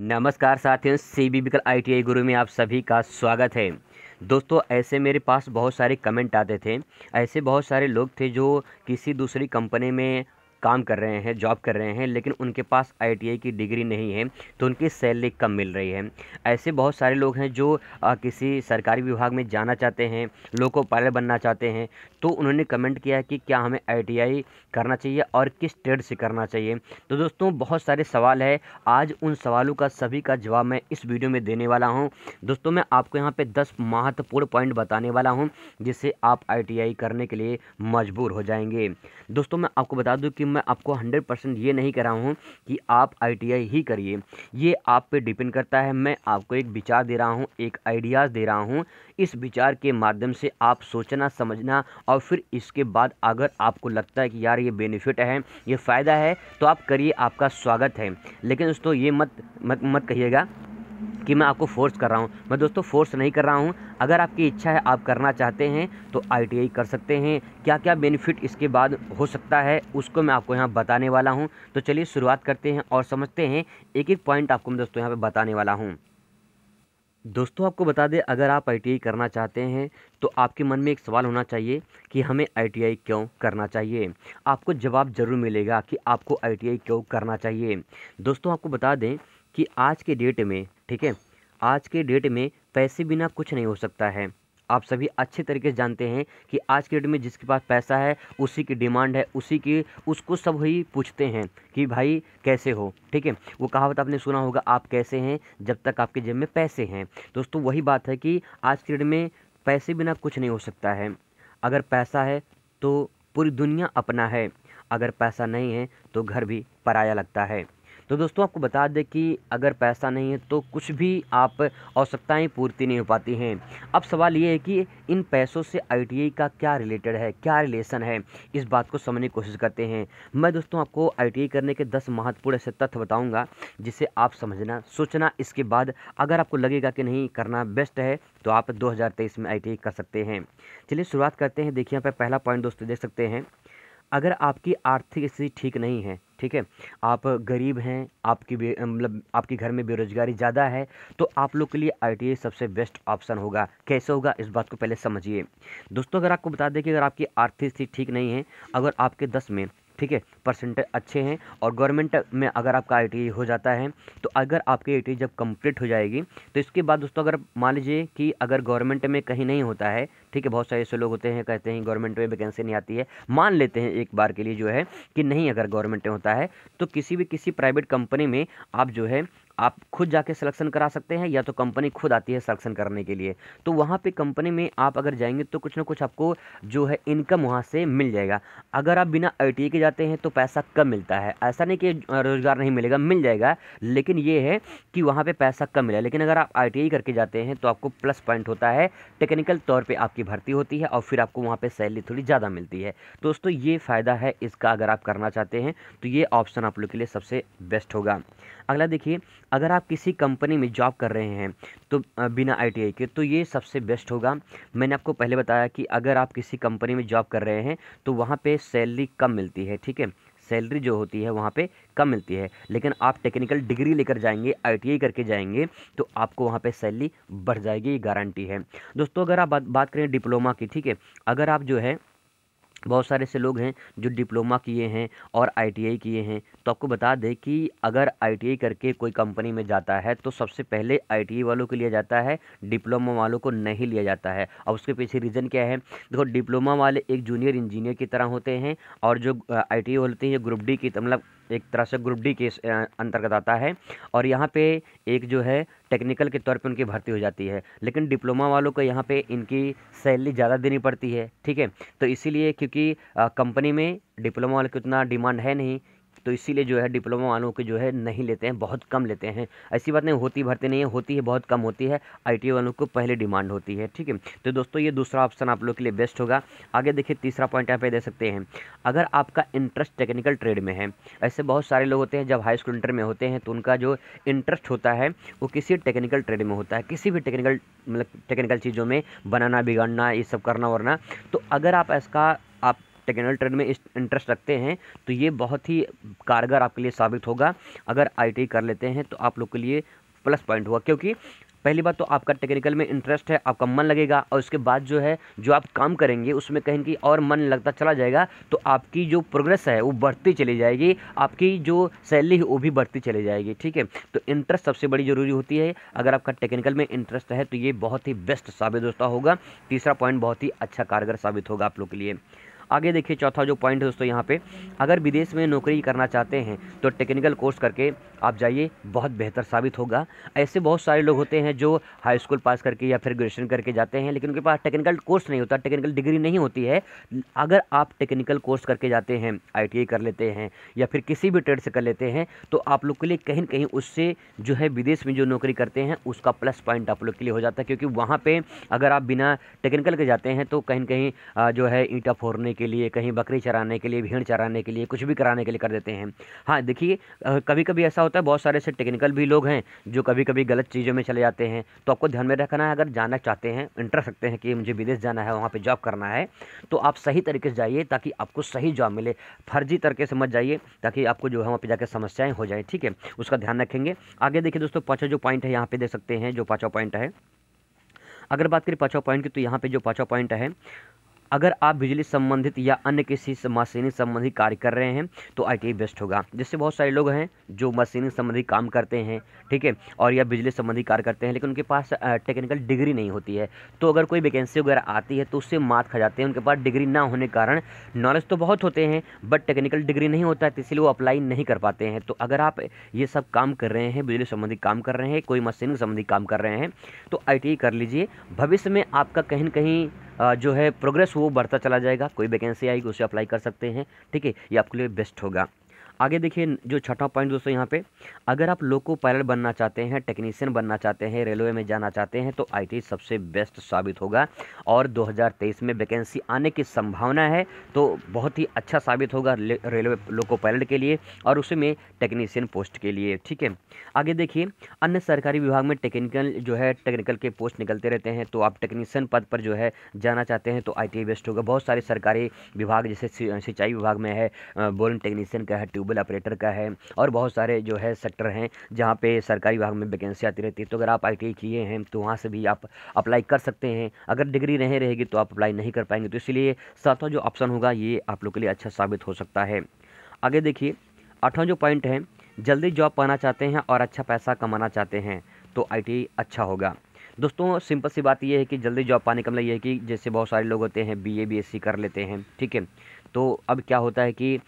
नमस्कार साथियों C B बिकल आई टी आई गुरु में आप सभी का स्वागत है दोस्तों ऐसे मेरे पास बहुत सारे कमेंट आते थे ऐसे बहुत सारे लोग थे जो किसी दूसरी कंपनी में काम कर रहे हैं जॉब कर रहे हैं लेकिन उनके पास आई की डिग्री नहीं है तो उनकी सैलरी कम मिल रही है ऐसे बहुत सारे लोग हैं जो आ, किसी सरकारी विभाग में जाना चाहते हैं लोको पायलट बनना चाहते हैं तो उन्होंने कमेंट किया कि क्या हमें आई करना चाहिए और किस ट्रेड से करना चाहिए तो दोस्तों बहुत सारे सवाल है आज उन सवालों का सभी का जवाब मैं इस वीडियो में देने वाला हूँ दोस्तों मैं आपको यहाँ पे दस महत्वपूर्ण पॉइंट बताने वाला हूँ जिससे आप आई करने के लिए मजबूर हो जाएंगे दोस्तों मैं आपको बता दूँ कि मैं आपको हंड्रेड परसेंट ये नहीं कह रहा हूँ कि आप आई ही करिए ये आप पे डिपेंड करता है मैं आपको एक विचार दे रहा हूँ एक आइडियाज़ दे रहा हूँ इस विचार के माध्यम से आप सोचना समझना और फिर इसके बाद अगर आपको लगता है कि यार ये बेनिफिट है ये फ़ायदा है तो आप करिए आपका स्वागत है लेकिन दोस्तों ये मत मत मत कहिएगा कि मैं आपको फ़ोर्स कर रहा हूँ मैं दोस्तों फ़ोर्स नहीं कर रहा हूँ अगर आपकी इच्छा है आप करना चाहते हैं तो आई कर सकते हैं क्या क्या बेनिफिट इसके बाद हो सकता है उसको मैं आपको यहाँ बताने वाला हूँ तो चलिए शुरुआत करते हैं और समझते हैं एक एक पॉइंट आपको मैं दोस्तों यहाँ पर बताने वाला हूँ दोस्तों आपको बता दें अगर आप आई करना चाहते हैं तो आपके मन में एक सवाल होना चाहिए कि हमें आई क्यों करना चाहिए आपको जवाब ज़रूर मिलेगा कि आपको आई क्यों करना चाहिए दोस्तों आपको बता दें कि आज के डेट में ठीक है आज के डेट में पैसे बिना कुछ नहीं हो सकता है आप सभी अच्छे तरीके से जानते हैं कि आज के डेट में जिसके पास पैसा है उसी की डिमांड है उसी की उसको सब ही पूछते हैं कि भाई कैसे हो ठीक है वो कहावत आपने सुना होगा आप कैसे हैं जब तक आपके जेब में पैसे हैं दोस्तों वही बात है कि आज के डेट में पैसे बिना कुछ नहीं हो सकता है अगर पैसा है तो पूरी दुनिया अपना है अगर पैसा नहीं है तो घर भी पराया लगता है तो दोस्तों आपको बता दें कि अगर पैसा नहीं है तो कुछ भी आप आवश्यकताएँ पूर्ति नहीं हो पाती हैं अब सवाल ये है कि इन पैसों से आई का क्या रिलेटेड है क्या रिलेशन है इस बात को समझने की कोशिश करते हैं मैं दोस्तों आपको आई करने के दस महत्वपूर्ण ऐसे तथ्य बताऊँगा जिसे आप समझना सोचना इसके बाद अगर आपको लगेगा कि नहीं करना बेस्ट है तो आप 2023 में आई कर सकते हैं चलिए शुरुआत करते हैं देखिए यहाँ पर पहला पॉइंट दोस्तों देख सकते हैं अगर आपकी आर्थिक स्थिति ठीक नहीं है ठीक है आप गरीब हैं आपकी मतलब आपके घर में बेरोज़गारी ज़्यादा है तो आप लोग के लिए आई सबसे बेस्ट ऑप्शन होगा कैसे होगा इस बात को पहले समझिए दोस्तों अगर आपको बता दें कि अगर आपकी आर्थिक स्थिति ठीक नहीं है अगर आपके दस में ठीक है परसेंटेज अच्छे हैं और गवर्नमेंट में अगर आपका आई हो जाता है तो अगर आपकी आई जब कंप्लीट हो जाएगी तो इसके बाद दोस्तों अगर मान लीजिए कि अगर गवर्नमेंट में कहीं नहीं होता है ठीक है बहुत सारे ऐसे लोग होते हैं कहते हैं गवर्नमेंट में वैकेंसी नहीं आती है मान लेते हैं एक बार के लिए जो है कि नहीं अगर गवर्नमेंट में होता है तो किसी भी किसी प्राइवेट कंपनी में आप जो है आप खुद जाके सिलेक्शन करा सकते हैं या तो कंपनी खुद आती है सिलेक्शन करने के लिए तो वहाँ पे कंपनी में आप अगर जाएंगे तो कुछ ना कुछ आपको जो है इनकम वहाँ से मिल जाएगा अगर आप बिना आई e के जाते हैं तो पैसा कम मिलता है ऐसा नहीं कि रोज़गार नहीं मिलेगा मिल जाएगा लेकिन ये है कि वहाँ पर पैसा कम मिला लेकिन अगर आप आई e करके जाते हैं तो आपको प्लस पॉइंट होता है टेक्निकल तौर पर आपकी भर्ती होती है और फिर आपको वहाँ पर सैलरी थोड़ी ज़्यादा मिलती है दोस्तों ये फ़ायदा है इसका अगर आप करना चाहते हैं तो ये ऑप्शन आप लोग के लिए सबसे बेस्ट होगा अगला देखिए अगर आप किसी कंपनी में जॉब कर रहे हैं तो बिना आई के तो ये सबसे बेस्ट होगा मैंने आपको पहले बताया कि अगर आप किसी कंपनी में जॉब कर रहे हैं तो वहाँ पर सैलरी कम मिलती है ठीक है सैलरी जो होती है वहाँ पे कम मिलती है लेकिन आप टेक्निकल डिग्री लेकर जाएंगे आईटीआई करके जाएंगे तो आपको वहाँ पे सैलरी बढ़ जाएगी ये गारंटी है दोस्तों अगर आप बात, बात करें डिप्लोमा की ठीक है अगर आप जो है बहुत सारे ऐसे लोग हैं जो डिप्लोमा किए हैं और आईटीआई किए हैं तो आपको बता दें कि अगर आईटीआई करके कोई कंपनी में जाता है तो सबसे पहले आईटीआई वालों को लिया जाता है डिप्लोमा वालों को नहीं लिया जाता है और उसके पीछे रीज़न क्या है देखो डिप्लोमा वाले एक जूनियर इंजीनियर की तरह होते हैं और जो आई टी होते हैं ग्रुप डी की तो मतलब एक तरह से ग्रुप डी के अंतर्गत आता है और यहाँ पे एक जो है टेक्निकल के तौर पे उनकी भर्ती हो जाती है लेकिन डिप्लोमा वालों को यहाँ पे इनकी सैलरी ज़्यादा देनी पड़ती है ठीक है तो इसीलिए क्योंकि कंपनी में डिप्लोमा वाले की उतना डिमांड है नहीं तो इसीलिए जो है डिप्लोमा वालों के जो है नहीं लेते हैं बहुत कम लेते हैं ऐसी बात नहीं होती भरती नहीं है होती है बहुत कम होती है आई वालों को पहले डिमांड होती है ठीक है तो दोस्तों ये दूसरा ऑप्शन आप लोग के लिए बेस्ट होगा आगे देखिए तीसरा पॉइंट यहाँ पे दे सकते हैं अगर आपका इंटरेस्ट टेक्निकल ट्रेड में है ऐसे बहुत सारे लोग होते हैं जब हाई स्कूल इंटर में होते हैं तो उनका जो इंटरेस्ट होता है वो किसी टेक्निकल ट्रेड में होता है किसी भी टेक्निकल मतलब टेक्निकल चीज़ों में बनाना बिगाड़ना ये सब करना वरना तो अगर आप इसका टेक्निकल ट्रेड में इंटरेस्ट रखते हैं तो ये बहुत ही कारगर आपके लिए साबित होगा अगर आई कर लेते हैं तो आप लोग के लिए प्लस पॉइंट होगा क्योंकि पहली बात तो आपका टेक्निकल में इंटरेस्ट है आपका मन लगेगा और उसके बाद जो है जो आप काम करेंगे उसमें कहीं कि और मन लगता चला जाएगा तो आपकी जो प्रोग्रेस है वो बढ़ती चली जाएगी आपकी जो सैलरी है वो भी बढ़ती चली जाएगी ठीक है तो इंटरेस्ट सबसे बड़ी ज़रूरी होती है अगर आपका टेक्निकल में इंटरेस्ट है तो ये बहुत ही बेस्ट साबित होता होगा तीसरा पॉइंट बहुत ही अच्छा कारगर साबित होगा आप लोग के लिए आगे देखिए चौथा जो पॉइंट है दोस्तों यहाँ पे अगर विदेश में नौकरी करना चाहते हैं तो टेक्निकल कोर्स करके आप जाइए बहुत बेहतर साबित होगा ऐसे बहुत सारे लोग होते हैं जो हाई स्कूल पास करके या फिर ग्रेजुएशन करके जाते हैं लेकिन उनके पास टेक्निकल कोर्स नहीं होता टेक्निकल डिग्री नहीं होती है अगर आप टेक्निकल कोर्स करके जाते हैं आई कर लेते हैं या फिर किसी भी ट्रेड से कर लेते हैं तो आप लोग के लिए कहीं ना कहीं उससे जो है विदेश में जो नौकरी करते हैं उसका प्लस पॉइंट आप लोग के लिए हो जाता है क्योंकि वहाँ पर अगर आप बिना टेक्निकल के जाते हैं तो कहीं कहीं जो है ईंटा फोड़ने के लिए कहीं बकरी चराने के लिए भीड़ चराने के लिए कुछ भी कराने के लिए कर देते हैं हाँ देखिए कभी कभी ऐसा होता है बहुत सारे ऐसे टेक्निकल भी लोग हैं जो कभी कभी गलत चीज़ों में चले जाते हैं तो आपको ध्यान में रखना है अगर जाना चाहते हैं इंटरेस्ट रखते हैं कि मुझे विदेश जाना है वहाँ पर जॉब करना है तो आप सही तरीके से जाइए ताकि आपको सही जॉब मिले फर्जी तरीके से मत जाइए ताकि आपको जो है वहाँ पर जाकर समस्याएँ हो जाएँ ठीक है उसका ध्यान रखेंगे आगे देखिए दोस्तों पाँचों जो पॉइंट है यहाँ पर देख सकते हैं जो पाँचों पॉइंट है अगर बात करें पाँचवा पॉइंट की तो यहाँ पे जो पाँचों पॉइंट है अगर आप बिजली संबंधित या अन्य किसी मशीनी संबंधी कार्य कर रहे हैं तो आई बेस्ट होगा जैसे बहुत सारे लोग हैं जो मशीनी संबंधी काम करते हैं ठीक है और या बिजली संबंधी कार्य करते हैं लेकिन उनके पास टेक्निकल डिग्री नहीं होती है तो अगर कोई वैकेंसी वगैरह आती है तो उससे मात खा जाते हैं उनके पास डिग्री ना होने के कारण नॉलेज तो बहुत होते हैं बट टेक्निकल डिग्री नहीं होता है तो इसलिए वो अप्लाई नहीं कर पाते हैं तो अगर आप ये सब काम कर रहे हैं बिजली संबंधी काम कर रहे हैं कोई मशीनिंग संबंधी काम कर रहे हैं तो आई कर लीजिए भविष्य में आपका कहीं ना कहीं जो है प्रोग्रेस वो बढ़ता चला जाएगा कोई वैकेंसी आएगी उसे अप्लाई कर सकते हैं ठीक है ये आपके लिए बेस्ट होगा आगे देखिए जो छठा पॉइंट दोस्तों यहाँ पे अगर आप लोको पायलट बनना चाहते हैं टेक्नीशियन बनना चाहते हैं रेलवे में जाना चाहते हैं तो आई सबसे बेस्ट साबित होगा और 2023 में वैकेंसी आने की संभावना है तो बहुत ही अच्छा साबित होगा रेलवे लोको पायलट के लिए और उसमें टेक्नीशियन पोस्ट के लिए ठीक है आगे देखिए अन्य सरकारी विभाग में टेक्निकल जो है टेक्निकल के पोस्ट निकलते रहते हैं तो आप टेक्नीशियन पद पर जो है जाना चाहते हैं तो आई बेस्ट होगा बहुत सारे सरकारी विभाग जैसे सिंचाई विभाग में है बोरिंग टेक्नीशियन का है ट्यूब केबल ऑपरेटर का है और बहुत सारे जो है सेक्टर हैं जहाँ पे सरकारी विभाग में वैकेंसी आती रहती है तो अगर आप आई किए हैं तो वहाँ से भी आप अप्लाई कर सकते हैं अगर डिग्री नहीं रहेगी तो आप अप्लाई नहीं कर पाएंगे तो इसलिए सातवां जो ऑप्शन होगा ये आप लोग के लिए अच्छा साबित हो सकता है आगे देखिए आठवां जो पॉइंट है जल्दी जॉब पाना चाहते हैं और अच्छा पैसा कमाना चाहते हैं तो आई अच्छा होगा दोस्तों सिंपल सी बात यह है कि जल्दी जॉब पाने का मतलब यह है कि जैसे बहुत सारे लोग होते हैं B A B S C कर लेते हैं ठीक है तो अब क्या होता है कि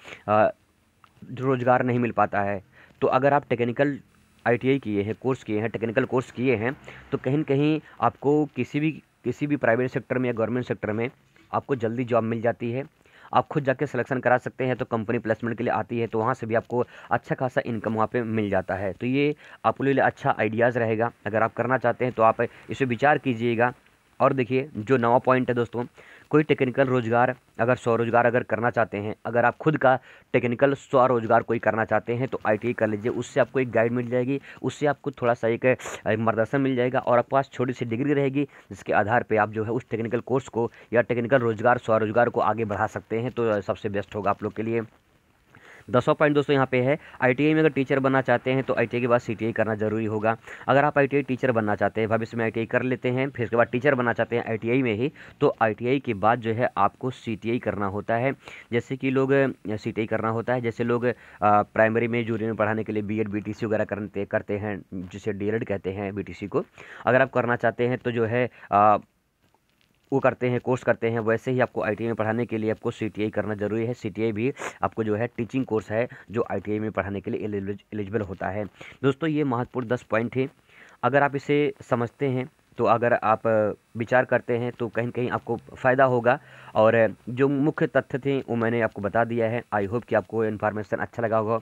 रोज़गार नहीं मिल पाता है तो अगर आप टेक्निकल आई किए हैं कोर्स किए हैं टेक्निकल कोर्स किए हैं तो कहीं ना कहीं आपको किसी भी किसी भी प्राइवेट सेक्टर में या गवर्नमेंट सेक्टर में आपको जल्दी जॉब मिल जाती है आप खुद जाके सिलेक्शन करा सकते हैं तो कंपनी प्लेसमेंट के लिए आती है तो वहाँ से भी आपको अच्छा खासा इनकम वहाँ पे मिल जाता है तो ये आपके लिए अच्छा आइडियाज़ रहेगा अगर आप करना चाहते हैं तो आप इसे विचार कीजिएगा और देखिए जो नवा पॉइंट है दोस्तों कोई टेक्निकल रोजगार अगर स्वरोजगार अगर करना चाहते हैं अगर आप खुद का टेक्निकल स्वरोजगार कोई करना चाहते हैं तो आई e कर लीजिए उससे आपको एक गाइड मिल जाएगी उससे आपको थोड़ा सा एक मार्गदर्शन मिल जाएगा और आपके पास छोटी सी डिग्री रहेगी जिसके आधार पर आप जो है उस टेक्निकल कोर्स को या टेक्निकल रोजगार स्वरोजगार को आगे बढ़ा सकते हैं तो सबसे बेस्ट होगा आप लोग के लिए दसवा पॉइंट दोस्तों यहाँ पे है आईटीआई में अगर टीचर बनना चाहते हैं तो आईटीआई के बाद सीटीआई करना जरूरी होगा अगर आप आईटीआई टीचर बनना चाहते हैं भविष्य में आईटीआई कर लेते हैं फिर उसके बाद टीचर बनना चाहते हैं आईटीआई में ही तो आईटीआई के बाद जो है आपको सीटीआई करना होता है जैसे कि लोग सी करना होता है जैसे लोग प्राइमरी में जूनियर में पढ़ाने के लिए बी एड वगैरह करते करते हैं जिसे डी कहते हैं बी को अगर आप करना चाहते हैं तो जो है वो करते हैं कोर्स करते हैं वैसे ही आपको आई में पढ़ाने के लिए आपको सी करना ज़रूरी है सी भी आपको जो है टीचिंग कोर्स है जो आई में पढ़ाने के लिए एलिजिबल होता है दोस्तों ये महत्वपूर्ण दस पॉइंट है अगर आप इसे समझते हैं तो अगर आप विचार करते हैं तो कहीं कहीं आपको फ़ायदा होगा और जो मुख्य तथ्य थे वो मैंने आपको बता दिया है आई होप कि आपको इन्फॉर्मेशन अच्छा लगा होगा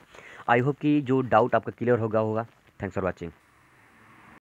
आई होप कि जो डाउट आपका क्लियर होगा होगा थैंक्स फॉर वॉचिंग